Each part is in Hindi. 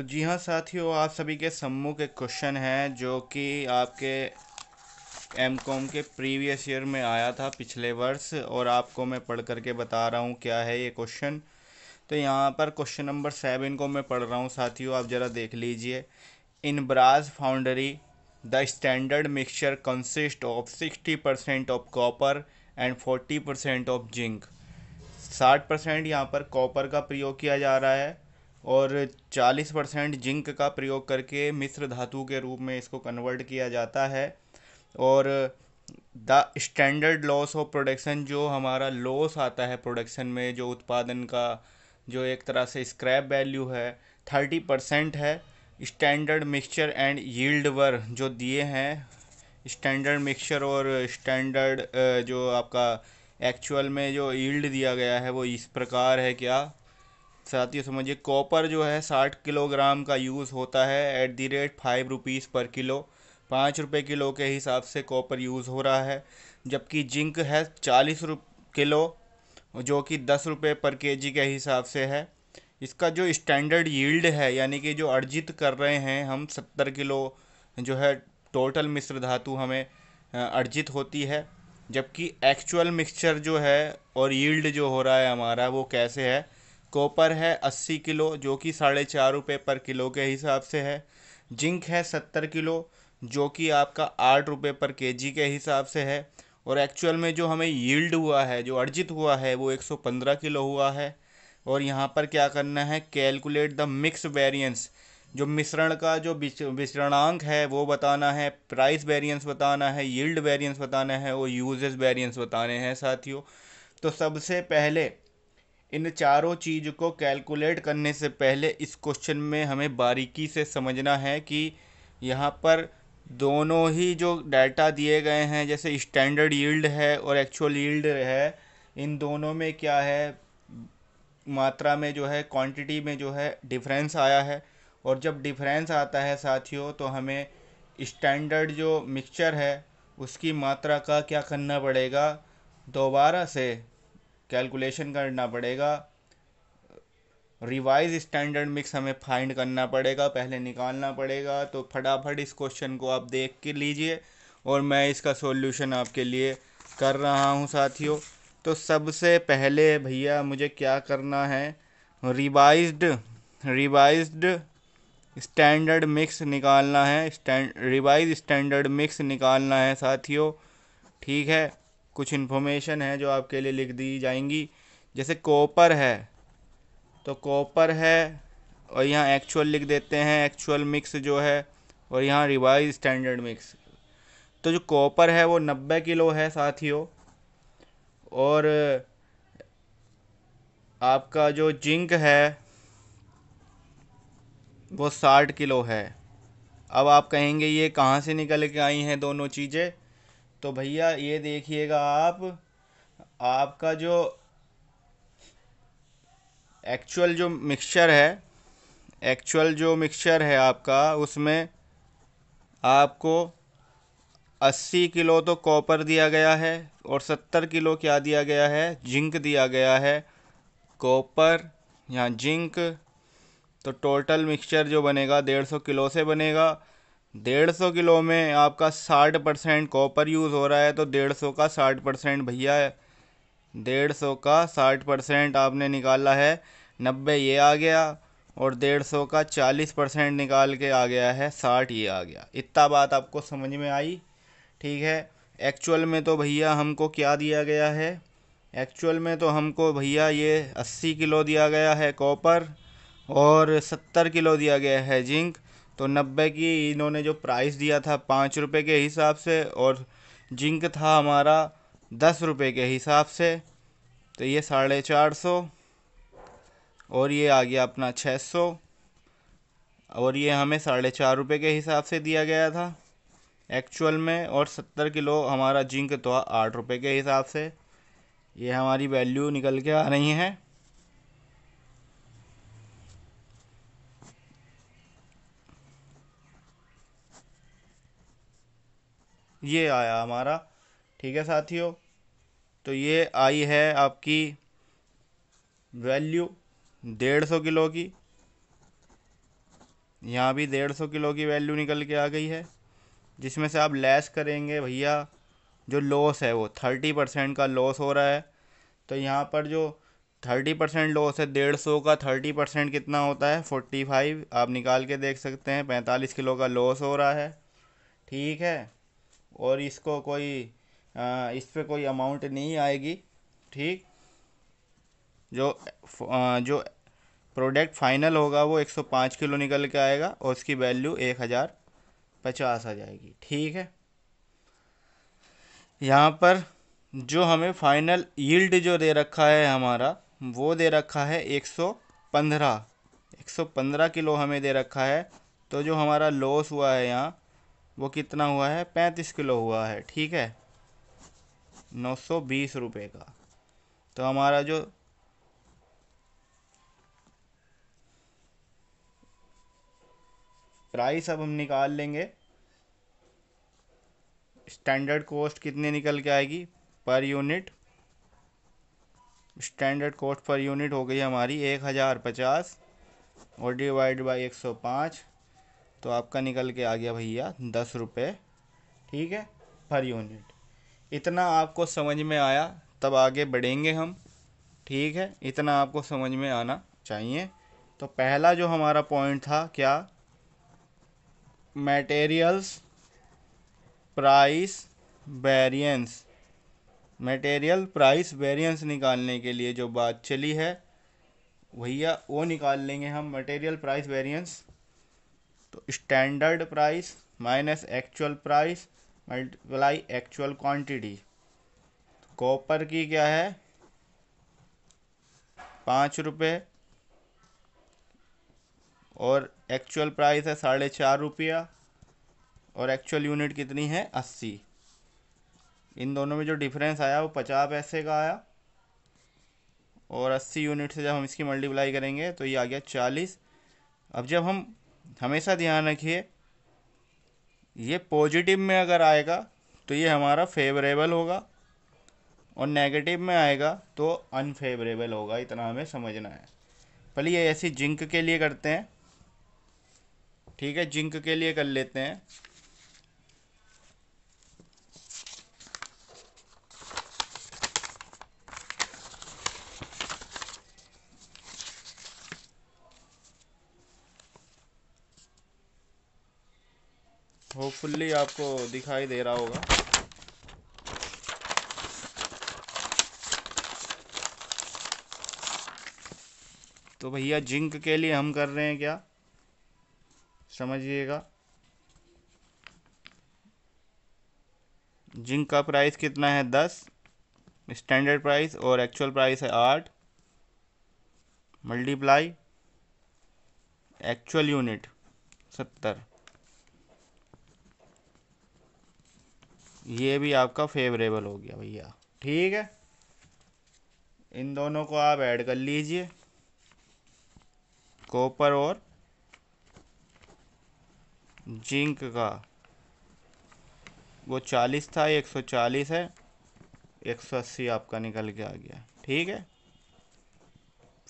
तो जी हाँ साथियों आप सभी के सम्मुख एक क्वेश्चन है जो कि आपके एम कॉम के प्रीवियस ईयर में आया था पिछले वर्ष और आपको मैं पढ़ करके बता रहा हूँ क्या है ये क्वेश्चन तो यहाँ पर क्वेश्चन नंबर सेवन को मैं पढ़ रहा हूँ साथियों आप ज़रा देख लीजिए in brass foundry the standard mixture consist of sixty percent of copper and forty percent of zinc साठ परसेंट यहाँ पर कॉपर का प्रयोग किया जा रहा है और 40 परसेंट जिंक का प्रयोग करके मिश्र धातु के रूप में इसको कन्वर्ट किया जाता है और the standard loss of production जो हमारा लॉस आता है प्रोडक्शन में जो उत्पादन का जो एक तरह से स्क्रैप वैल्यू है थर्टी परसेंट है स्टैंडर्ड मिक्सचर एंड यील्ड वर जो दिए हैं स्टैंडर्ड मिक्सचर और स्टैंडर्ड जो आपका एक्चुअल में जो यील्ड दिया गया है वो इस प्रकार है क्या साथ ही समझिए कॉपर जो है साठ किलोग्राम का यूज़ होता है at the rate five rupees पर किलो पाँच रुपये किलो के हिसाब से कॉपर यूज़ हो रहा है जबकि जिंक है चालीस रुप किलो जो कि दस रुपये पर जी के हिसाब से है इसका जो स्टैंडर्ड यील्ड है यानी कि जो अर्जित कर रहे हैं हम सत्तर किलो जो है टोटल मिश्र धातु हमें अर्जित होती है जबकि एक्चुअल मिक्सचर जो है और यील्ड जो हो रहा है हमारा वो कैसे है कॉपर है अस्सी किलो जो कि साढ़े चार रुपये पर किलो के हिसाब से है जिंक है सत्तर किलो जो कि आपका आठ रुपये पर के के हिसाब से है और एक्चुअल में जो हमें यील्ड हुआ है जो अर्जित हुआ है वो 115 किलो हुआ है और यहाँ पर क्या करना है कैलकुलेट द मिक्स वेरियंस जो मिश्रण का जो मिश्रणांक है वो बताना है प्राइस वेरिएंस बताना है यील्ड वेरिएंस बताना है और यूजेस वेरिएंस बताने हैं साथियों तो सबसे पहले इन चारों चीज़ को कैलकुलेट करने से पहले इस क्वेश्चन में हमें बारीकी से समझना है कि यहाँ पर दोनों ही जो डाटा दिए गए हैं जैसे स्टैंडर्ड यील्ड है और एक्चुअल यील्ड है इन दोनों में क्या है मात्रा में जो है क्वांटिटी में जो है डिफरेंस आया है और जब डिफरेंस आता है साथियों तो हमें स्टैंडर्ड जो मिक्सचर है उसकी मात्रा का क्या करना पड़ेगा दोबारा से कैलकुलेशन करना पड़ेगा रिवाइज स्टैंडर्ड मिक्स हमें फाइंड करना पड़ेगा पहले निकालना पड़ेगा तो फटाफट इस क्वेश्चन को आप देख के लीजिए और मैं इसका सॉल्यूशन आपके लिए कर रहा हूँ साथियों तो सबसे पहले भैया मुझे क्या करना है रिवाइज्ड रिवाइज्ड स्टैंडर्ड मिक्स निकालना है स्टैंड रिवाइज स्टैंडर्ड मिक्स निकालना है साथियों ठीक है कुछ इन्फॉर्मेशन है जो आपके लिए लिख दी जाएंगी जैसे कॉपर है तो कॉपर है और यहाँ एक्चुअल लिख देते हैं एक्चुअल मिक्स जो है और यहाँ रिवाइज स्टैंडर्ड मिक्स तो जो कॉपर है वो नब्बे किलो है साथियों और आपका जो जिंक है वो साठ किलो है अब आप कहेंगे ये कहाँ से निकल के आई हैं दोनों चीज़ें तो भैया ये देखिएगा आप आपका जो एक्चुअल जो मिक्सचर है एक्चुअल जो मिक्सचर है आपका उसमें आपको 80 किलो तो कॉपर दिया गया है और 70 किलो क्या दिया गया है जिंक दिया गया है कॉपर यहाँ जिंक तो टोटल मिक्सचर जो बनेगा 150 किलो से बनेगा डेढ़ सौ किलो में आपका साठ परसेंट कॉपर यूज़ हो रहा है तो डेढ़ सौ का साठ परसेंट भैया डेढ़ सौ का साठ परसेंट आपने निकाला है नब्बे ये आ गया और डेढ़ सौ का चालीस परसेंट निकाल के आ गया है साठ ये आ गया इतना बात आपको समझ में आई ठीक है एक्चुअल में तो भैया हमको क्या दिया गया है एक्चुअल में तो हमको भैया ये अस्सी किलो दिया गया है कॉपर और सत्तर किलो दिया गया है जिंक तो नब्बे की इन्होंने जो प्राइस दिया था पाँच रुपये के हिसाब से और जिंक था हमारा दस रुपये के हिसाब से तो ये साढ़े चार सौ और ये आ गया अपना छः सौ और ये हमें साढ़े चार रुपये के हिसाब से दिया गया था एक्चुअल में और सत्तर किलो हमारा जिंक तो आठ रुपये के हिसाब से ये हमारी वैल्यू निकल के आ रही हैं ये आया हमारा ठीक है साथियों तो ये आई है आपकी वैल्यू डेढ़ सौ किलो की यहाँ भी डेढ़ सौ किलो की वैल्यू निकल के आ गई है जिसमें से आप लेस करेंगे भैया जो लॉस है वो थर्टी परसेंट का लॉस हो रहा है तो यहाँ पर जो थर्टी परसेंट लॉस है डेढ़ सौ का थर्टी परसेंट कितना होता है फोर्टी फाइव आप निकाल के देख सकते हैं पैंतालीस किलो का लॉस हो रहा है ठीक है और इसको कोई आ, इस पर कोई अमाउंट नहीं आएगी ठीक जो आ, जो प्रोडक्ट फाइनल होगा वो 105 किलो निकल के आएगा और उसकी वैल्यू एक हज़ार पचास आ जाएगी ठीक है यहाँ पर जो हमें फाइनल यील्ड जो दे रखा है हमारा वो दे रखा है 115 115 किलो हमें दे रखा है तो जो हमारा लॉस हुआ है यहाँ वो कितना हुआ है पैंतीस किलो हुआ है ठीक है नौ सौ बीस रुपये का तो हमारा जो प्राइस अब हम निकाल लेंगे स्टैंडर्ड कॉस्ट कितनी निकल के आएगी per unit standard cost per unit हो गई हमारी एक हज़ार पचास और डिवाइड बाई एक सौ पाँच तो आपका निकल के आ गया भैया दस रुपये ठीक है पर यूनिट इतना आपको समझ में आया तब आगे बढ़ेंगे हम ठीक है इतना आपको समझ में आना चाहिए तो पहला जो हमारा पॉइंट था क्या materials price variance material price variance निकालने के लिए जो बात चली है भैया वो निकाल लेंगे हम मटेरियल प्राइस वेरिएंस तो standard price minus actual price multiply actual quantity copper की क्या है पाँच रुपये और एक्चुअल प्राइस है साढ़े चार रुपया और एक्चुअल यूनिट कितनी है अस्सी इन दोनों में जो डिफरेंस आया वो पचास पैसे का आया और अस्सी यूनिट से जब हम इसकी मल्टीप्लाई करेंगे तो ये आ गया चालीस अब जब हम हमेशा ध्यान रखिए ये पॉजिटिव में अगर आएगा तो ये हमारा फेवरेबल होगा और नेगेटिव में आएगा तो अनफेवरेबल होगा इतना हमें समझना है पहले ये ऐसी जिंक के लिए करते हैं ठीक है जिंक के लिए कर लेते हैं होपफुल्ली आपको दिखाई दे रहा होगा तो भैया जिंक के लिए हम कर रहे हैं क्या समझिएगा जिंक का प्राइस कितना है दस स्टैंडर्ड प्राइस और एक्चुअल प्राइस है आठ मल्टीप्लाई एक्चुअल यूनिट सत्तर ये भी आपका फेवरेबल हो गया भैया ठीक है इन दोनों को आप ऐड कर लीजिए कॉपर और जिंक का वो चालीस था एक सौ चालीस है एक सौ अस्सी आपका निकल के आ गया ठीक है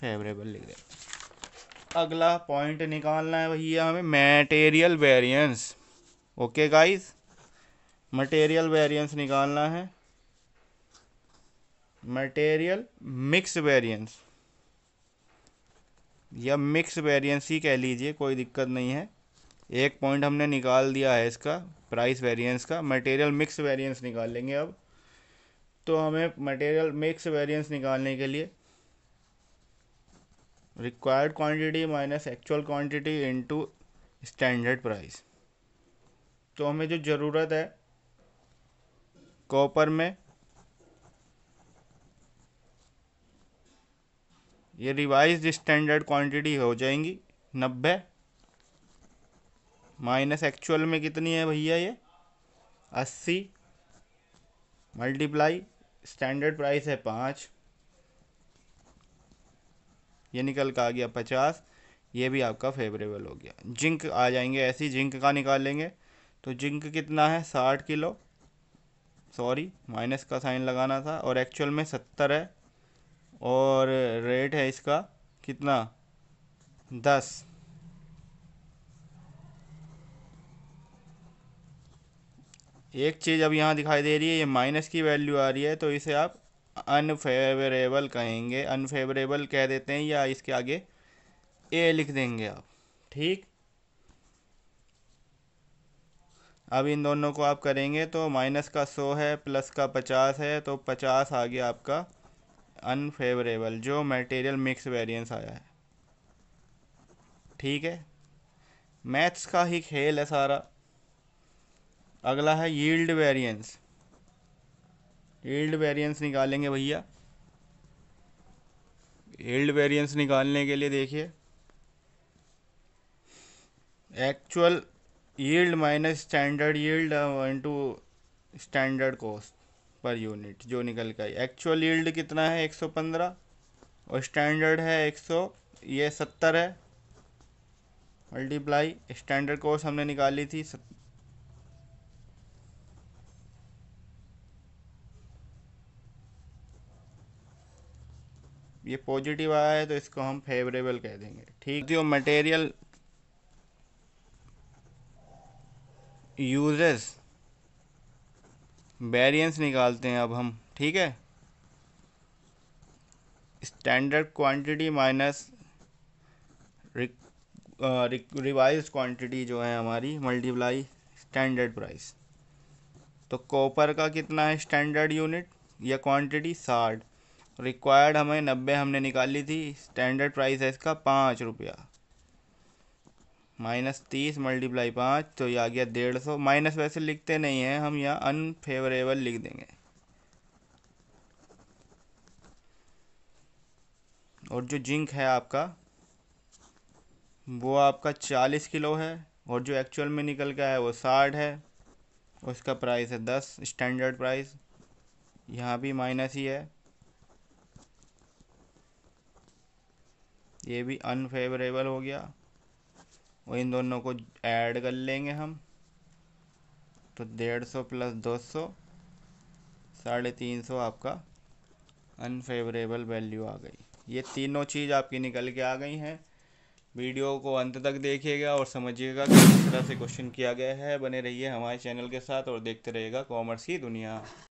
फेवरेबल लिख दे अगला पॉइंट निकालना है भैया हमें material variance okay guys material variance निकालना है मटेरियल मिक्स वेरिएंस या मिक्स वेरिएंस ही कह लीजिए कोई दिक्कत नहीं है एक पॉइंट हमने निकाल दिया है इसका प्राइस वेरिएंस का मटेरियल मिक्स वेरिएंस निकाल लेंगे अब तो हमें मटेरियल मिक्स वेरिएंस निकालने के लिए required quantity minus actual quantity into standard price तो हमें जो ज़रूरत है कॉपर में ये रिवाइज स्टैंडर्ड क्वांटिटी हो जाएंगी नब्बे माइनस एक्चुअल में कितनी है भैया ये अस्सी मल्टीप्लाई स्टैंडर्ड प्राइस है पाँच ये निकल कर आ गया पचास ये भी आपका फेवरेबल हो गया जिंक आ जाएंगे ऐसी जिंक का निकालेंगे तो जिंक कितना है साठ किलो सॉरी माइनस का साइन लगाना था और एक्चुअल में सत्तर है और रेट है इसका कितना दस एक चीज़ अब यहाँ दिखाई दे रही है ये माइनस की वैल्यू आ रही है तो इसे आप अनफेवरेबल कहेंगे अनफेवरेबल कह देते हैं या इसके आगे ए लिख देंगे आप ठीक अब इन दोनों को आप करेंगे तो माइनस का सौ है प्लस का पचास है तो पचास आ गया आपका अनफेवरेबल जो मटेरियल मिक्स वेरिएंस आया है ठीक है मैथ्स का ही खेल है सारा अगला है यील्ड वेरिएंस यील्ड वेरिएंस निकालेंगे भैया यील्ड वेरिएंस निकालने के लिए देखिए actual yield minus standard yield into standard cost per unit जो निकल कर एक्चुअल यील्ड कितना है 115 और स्टैंडर्ड है 100 ये 70 है मल्टीप्लाई स्टैंडर्ड कॉस्ट हमने निकाली थी सत... ये पॉजिटिव आया है तो इसको हम फेवरेबल कह देंगे ठीक जो मटेरियल यूजर्स वेरियंस निकालते हैं अब हम ठीक है standard quantity minus revise quantity जो है हमारी मल्टीप्लाई स्टैंडर्ड प्राइस तो कॉपर का कितना है स्टैंडर्ड यूनिट या क्वांटिटी साठ रिक्वायर्ड हमें नब्बे हमने निकाली थी स्टैंडर्ड प्राइस है इसका पाँच रुपया माइनस तीस मल्टीप्लाई पाँच तो ये आ गया डेढ़ सौ माइनस वैसे लिखते नहीं हैं हम यहाँ अनफेवरेबल लिख देंगे और जो जिंक है आपका वो आपका चालीस किलो है और जो एक्चुअल में निकल का है वो साठ है उसका प्राइस है दस स्टैंडर्ड प्राइस यहाँ भी माइनस ही है ये भी अनफेवरेबल हो गया वो इन दोनों को ऐड कर लेंगे हम तो डेढ़ सौ प्लस दो सौ साढ़े तीन सौ आपका अनफेवरेबल वैल्यू आ गई ये तीनों चीज़ आपकी निकल के आ गई हैं वीडियो को अंत तक देखिएगा और समझिएगा कि किस तरह से क्वेश्चन किया गया है बने रहिए हमारे चैनल के साथ और देखते रहिएगा कॉमर्स की दुनिया